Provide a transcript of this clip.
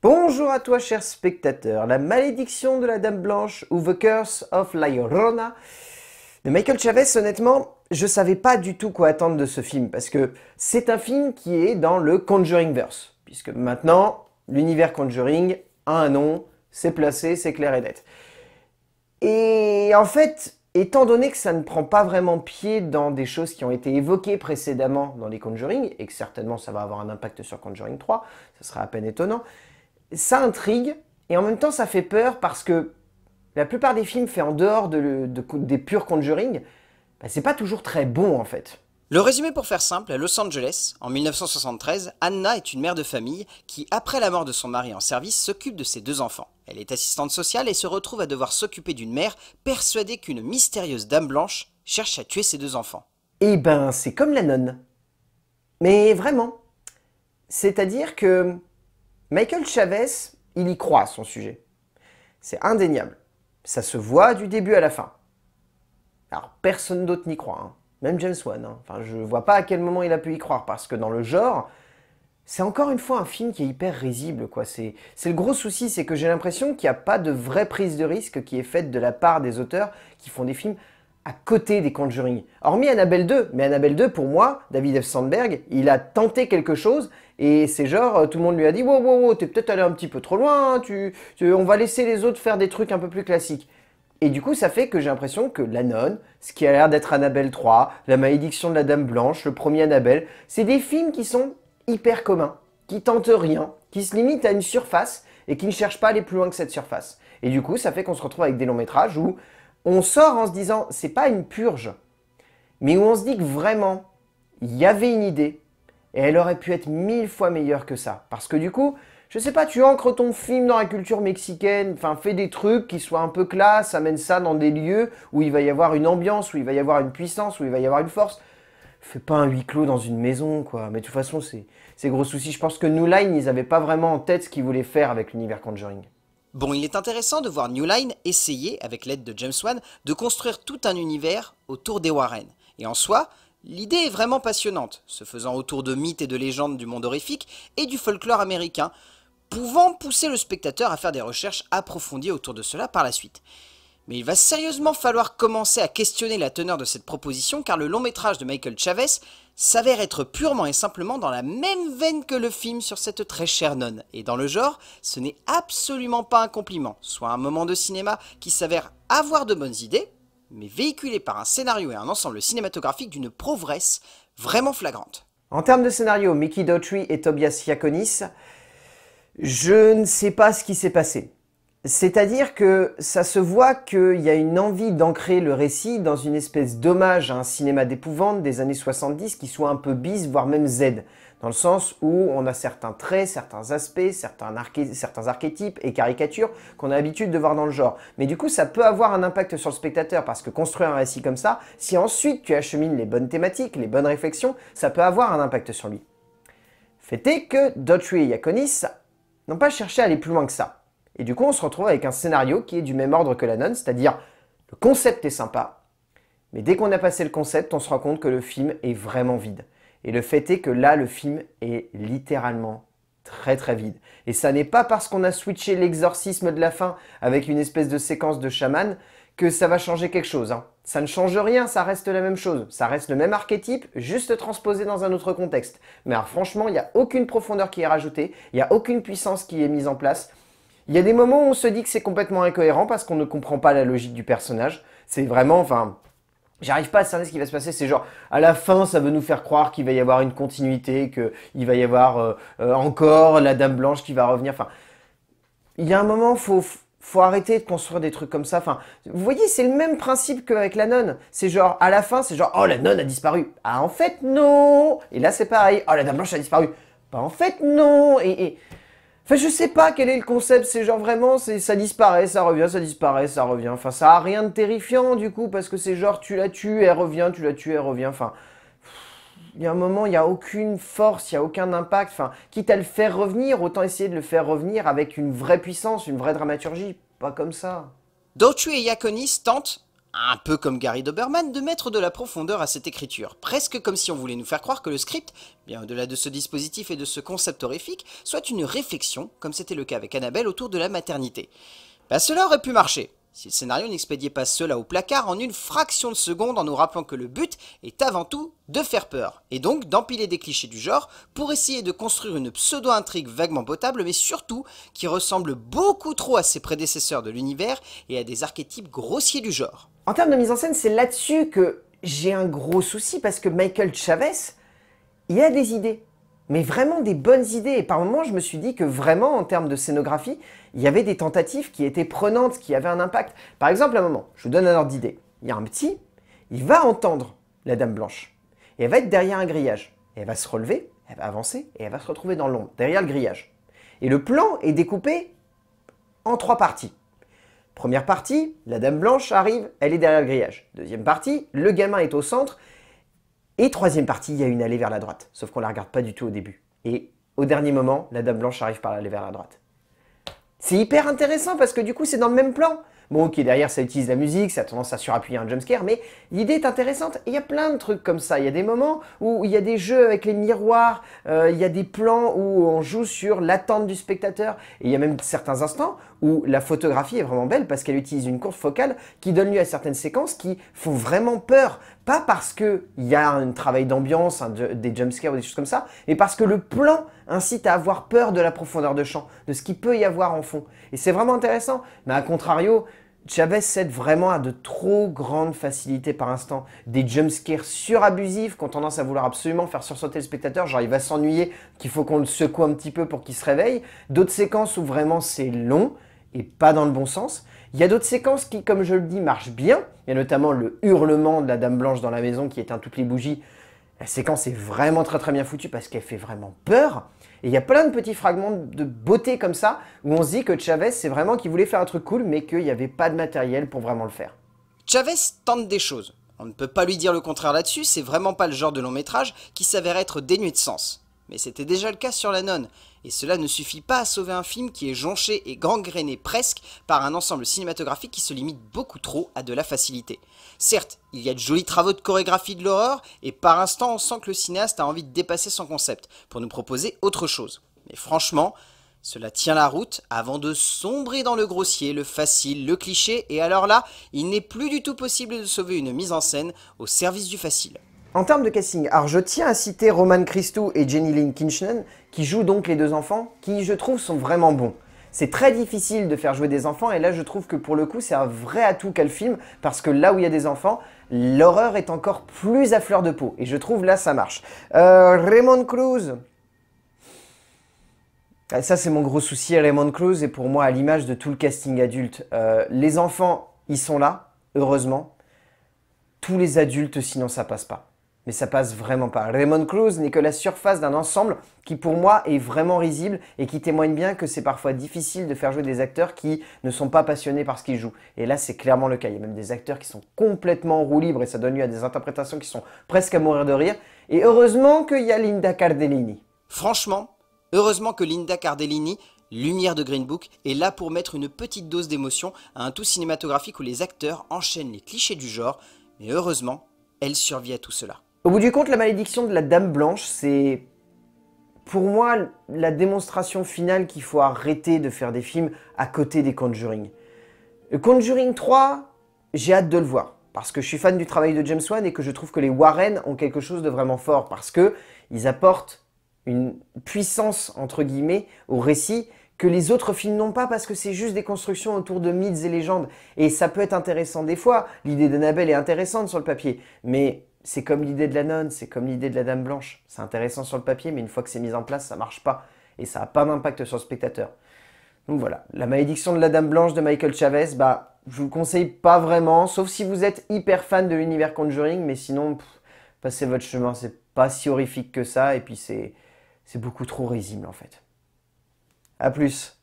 Bonjour à toi, cher spectateur, La malédiction de la Dame Blanche ou The Curse of La Llorona de Michael Chavez, honnêtement, je savais pas du tout quoi attendre de ce film parce que c'est un film qui est dans le verse puisque maintenant l'univers Conjuring a un nom, c'est placé, c'est clair et net. Et en fait, étant donné que ça ne prend pas vraiment pied dans des choses qui ont été évoquées précédemment dans les Conjuring, et que certainement ça va avoir un impact sur Conjuring 3, ce sera à peine étonnant, ça intrigue et en même temps ça fait peur parce que la plupart des films faits en dehors de des purs Conjuring, bah, c'est pas toujours très bon en fait. Le résumé pour faire simple, à Los Angeles, en 1973, Anna est une mère de famille qui, après la mort de son mari en service, s'occupe de ses deux enfants. Elle est assistante sociale et se retrouve à devoir s'occuper d'une mère persuadée qu'une mystérieuse dame blanche cherche à tuer ses deux enfants. Eh ben, c'est comme la nonne. Mais vraiment. C'est-à-dire que Michael Chavez, il y croit à son sujet. C'est indéniable. Ça se voit du début à la fin. Alors, personne d'autre n'y croit. Hein. Même James Wan. Hein. Enfin, je vois pas à quel moment il a pu y croire, parce que dans le genre, c'est encore une fois un film qui est hyper risible, quoi. C'est le gros souci, c'est que j'ai l'impression qu'il n'y a pas de vraie prise de risque qui est faite de la part des auteurs qui font des films à côté des Conjuring. Hormis Annabelle 2, mais Annabelle 2, pour moi, David F. Sandberg, il a tenté quelque chose et c'est genre, euh, tout le monde lui a dit Wow, wow, wow, t'es peut-être allé un petit peu trop loin, hein, tu, on va laisser les autres faire des trucs un peu plus classiques. Et du coup, ça fait que j'ai l'impression que La Nonne, ce qui a l'air d'être Annabelle 3, La Malédiction de la Dame Blanche, le premier Annabelle, c'est des films qui sont hyper communs, qui tentent rien, qui se limitent à une surface et qui ne cherchent pas à aller plus loin que cette surface. Et du coup, ça fait qu'on se retrouve avec des longs métrages où on sort en se disant, c'est pas une purge, mais où on se dit que vraiment, il y avait une idée, et elle aurait pu être mille fois meilleure que ça. Parce que du coup, je sais pas, tu ancres ton film dans la culture mexicaine, enfin fais des trucs qui soient un peu classe, amène ça dans des lieux où il va y avoir une ambiance, où il va y avoir une puissance, où il va y avoir une force. Fais pas un huis clos dans une maison, quoi. Mais de toute façon, c'est gros souci. Je pense que New Line, ils avaient pas vraiment en tête ce qu'ils voulaient faire avec l'univers Conjuring. Bon, il est intéressant de voir New Line essayer, avec l'aide de James Wan, de construire tout un univers autour des Warren. Et en soi, l'idée est vraiment passionnante, se faisant autour de mythes et de légendes du monde horrifique et du folklore américain, pouvant pousser le spectateur à faire des recherches approfondies autour de cela par la suite. Mais il va sérieusement falloir commencer à questionner la teneur de cette proposition car le long métrage de Michael Chavez s'avère être purement et simplement dans la même veine que le film sur cette très chère nonne. Et dans le genre, ce n'est absolument pas un compliment, soit un moment de cinéma qui s'avère avoir de bonnes idées, mais véhiculé par un scénario et un ensemble cinématographique d'une proveresse vraiment flagrante. En termes de scénario, Mickey Daughtry et Tobias Iaconis, je ne sais pas ce qui s'est passé. C'est-à-dire que ça se voit qu'il y a une envie d'ancrer le récit dans une espèce d'hommage à un cinéma d'épouvante des années 70 qui soit un peu bis, voire même Z, dans le sens où on a certains traits, certains aspects, certains, archétypes et caricatures qu'on a l'habitude de voir dans le genre. Mais du coup, ça peut avoir un impact sur le spectateur, parce que construire un récit comme ça, si ensuite tu achemines les bonnes thématiques, les bonnes réflexions, ça peut avoir un impact sur lui. Fait est que Daughtry et Yaconis n'ont pas cherché à aller plus loin que ça. Et du coup, on se retrouve avec un scénario qui est du même ordre que la nonne, c'est-à-dire le concept est sympa, mais dès qu'on a passé le concept, on se rend compte que le film est vraiment vide. Et le fait est que là, le film est littéralement très très vide. Et ça n'est pas parce qu'on a switché l'exorcisme de la fin avec une espèce de séquence de chaman que ça va changer quelque chose. Hein. Ça ne change rien, ça reste la même chose. Ça reste le même archétype, juste transposé dans un autre contexte. Mais franchement, il n'y a aucune profondeur qui est rajoutée, il n'y a aucune puissance qui est mise en place. Il y a des moments où on se dit que c'est complètement incohérent parce qu'on ne comprend pas la logique du personnage. C'est vraiment, enfin, J'arrive pas à cerner ce qui va se passer. C'est genre, à la fin, ça veut nous faire croire qu'il va y avoir une continuité, qu'il va y avoir euh, euh, encore la Dame Blanche qui va revenir. Enfin, il y a un moment, faut, faut arrêter de construire des trucs comme ça. Enfin, vous voyez, c'est le même principe qu'avec la nonne. C'est genre, à la fin, c'est genre, oh, la nonne a disparu. Ah, en fait, non Et là, c'est pareil. Oh, la Dame Blanche a disparu. Bah, en fait, non et Enfin, je sais pas quel est le concept, c'est genre vraiment, ça disparaît, ça revient, ça disparaît, ça revient. Enfin, ça a rien de terrifiant du coup, parce que c'est genre tu la tues, elle revient, tu la tues, elle revient. Enfin, il y a un moment, il n'y a aucune force, il n'y a aucun impact. Enfin, quitte à le faire revenir, autant essayer de le faire revenir avec une vraie puissance, une vraie dramaturgie, pas comme ça. tu et Yakonis tentent, un peu comme Gary Doberman, de mettre de la profondeur à cette écriture, presque comme si on voulait nous faire croire que le script, bien au-delà de ce dispositif et de ce concept horrifique, soit une réflexion, comme c'était le cas avec Annabelle autour de la maternité. Bah cela aurait pu marcher, si le scénario n'expédiait pas cela au placard en une fraction de seconde en nous rappelant que le but est avant tout de faire peur, et donc d'empiler des clichés du genre pour essayer de construire une pseudo-intrigue vaguement potable, mais surtout qui ressemble beaucoup trop à ses prédécesseurs de l'univers et à des archétypes grossiers du genre. En termes de mise en scène, c'est là-dessus que j'ai un gros souci, parce que Michael Chavez, il a des idées mais vraiment des bonnes idées. Et par moments, je me suis dit que vraiment, en termes de scénographie, il y avait des tentatives qui étaient prenantes, qui avaient un impact. Par exemple, à un moment, je vous donne un ordre d'idée. Il y a un petit, il va entendre la Dame Blanche. Et elle va être derrière un grillage. elle va se relever, elle va avancer, et elle va se retrouver dans l'ombre, derrière le grillage. Et le plan est découpé en trois parties. Première partie, la Dame Blanche arrive, elle est derrière le grillage. Deuxième partie, le gamin est au centre, et troisième partie, il y a une allée vers la droite, sauf qu'on la regarde pas du tout au début. Et au dernier moment, la dame blanche arrive par l'allée vers la droite. C'est hyper intéressant parce que du coup, c'est dans le même plan. Bon, ok, derrière, ça utilise la musique, ça a tendance à surappuyer un jumpscare, mais l'idée est intéressante. Il y a plein de trucs comme ça. Il y a des moments où il y a des jeux avec les miroirs, euh, il y a des plans où on joue sur l'attente du spectateur, et il y a même certains instants où la photographie est vraiment belle parce qu'elle utilise une courbe focale qui donne lieu à certaines séquences qui font vraiment peur pas parce qu'il y a un travail d'ambiance, des jumpscares ou des choses comme ça, mais parce que le plan incite à avoir peur de la profondeur de champ, de ce qu'il peut y avoir en fond. Et c'est vraiment intéressant. Mais à contrario, Chavez cède vraiment à de trop grandes facilités par instant. Des jumpscares surabusifs qui ont tendance à vouloir absolument faire sursauter le spectateur, genre il va s'ennuyer, qu'il faut qu'on le secoue un petit peu pour qu'il se réveille. D'autres séquences où vraiment c'est long et pas dans le bon sens. Il y a d'autres séquences qui, comme je le dis, marchent bien. Il y a notamment le hurlement de la Dame Blanche dans la maison qui éteint toutes les bougies. La séquence est vraiment très très bien foutue parce qu'elle fait vraiment peur. Et il y a plein de petits fragments de beauté comme ça où on se dit que Chavez, c'est vraiment qu'il voulait faire un truc cool mais qu'il n'y avait pas de matériel pour vraiment le faire. Chavez tente des choses. On ne peut pas lui dire le contraire là-dessus, c'est vraiment pas le genre de long métrage qui s'avère être dénué de sens mais c'était déjà le cas sur La Nonne, et cela ne suffit pas à sauver un film qui est jonché et gangréné presque par un ensemble cinématographique qui se limite beaucoup trop à de la facilité. Certes, il y a de jolis travaux de chorégraphie de l'horreur, et par instant on sent que le cinéaste a envie de dépasser son concept, pour nous proposer autre chose. Mais franchement, cela tient la route avant de sombrer dans le grossier, le facile, le cliché, et alors là, il n'est plus du tout possible de sauver une mise en scène au service du facile. En termes de casting, alors je tiens à citer Roman Christou et Jenny Lynn Kinchnen, qui jouent donc les deux enfants, qui je trouve sont vraiment bons. C'est très difficile de faire jouer des enfants, et là je trouve que pour le coup c'est un vrai atout qu'a le film, parce que là où il y a des enfants, l'horreur est encore plus à fleur de peau, et je trouve là ça marche. Euh, Raymond Cruz, ah, ça, c'est mon gros souci Raymond Cruz et pour moi, à l'image de tout le casting adulte. Euh, les enfants, ils sont là, heureusement. Tous les adultes, sinon ça passe pas mais ça passe vraiment pas. Raymond Cruz n'est que la surface d'un ensemble qui pour moi est vraiment risible et qui témoigne bien que c'est parfois difficile de faire jouer des acteurs qui ne sont pas passionnés par ce qu'ils jouent. Et là c'est clairement le cas. Il y a même des acteurs qui sont complètement en roue libre et ça donne lieu à des interprétations qui sont presque à mourir de rire. Et heureusement qu'il y a Linda Cardellini. Franchement, heureusement que Linda Cardellini Lumière de Green Book est là pour mettre une petite dose d'émotion à un tout cinématographique où les acteurs enchaînent les clichés du genre, mais heureusement, elle survit à tout cela. Au bout du compte, la malédiction de la Dame Blanche, c'est pour moi la démonstration finale qu'il faut arrêter de faire des films à côté des Conjuring. Conjuring 3, j'ai hâte de le voir parce que je suis fan du travail de James Wan et que je trouve que les Warren ont quelque chose de vraiment fort parce que ils apportent une puissance entre guillemets au récit que les autres films n'ont pas parce que c'est juste des constructions autour de mythes et légendes et ça peut être intéressant des fois. L'idée d'Annabelle est intéressante sur le papier, mais c'est comme l'idée de la nonne, c'est comme l'idée de la dame blanche. C'est intéressant sur le papier, mais une fois que c'est mis en place, ça marche pas. Et ça n'a pas d'impact sur le spectateur. Donc voilà, la malédiction de la dame blanche de Michael Chavez, bah, je vous le conseille pas vraiment, sauf si vous êtes hyper fan de l'univers Conjuring, mais sinon, passez votre chemin, c'est pas si horrifique que ça, et puis c'est beaucoup trop risible en fait. A plus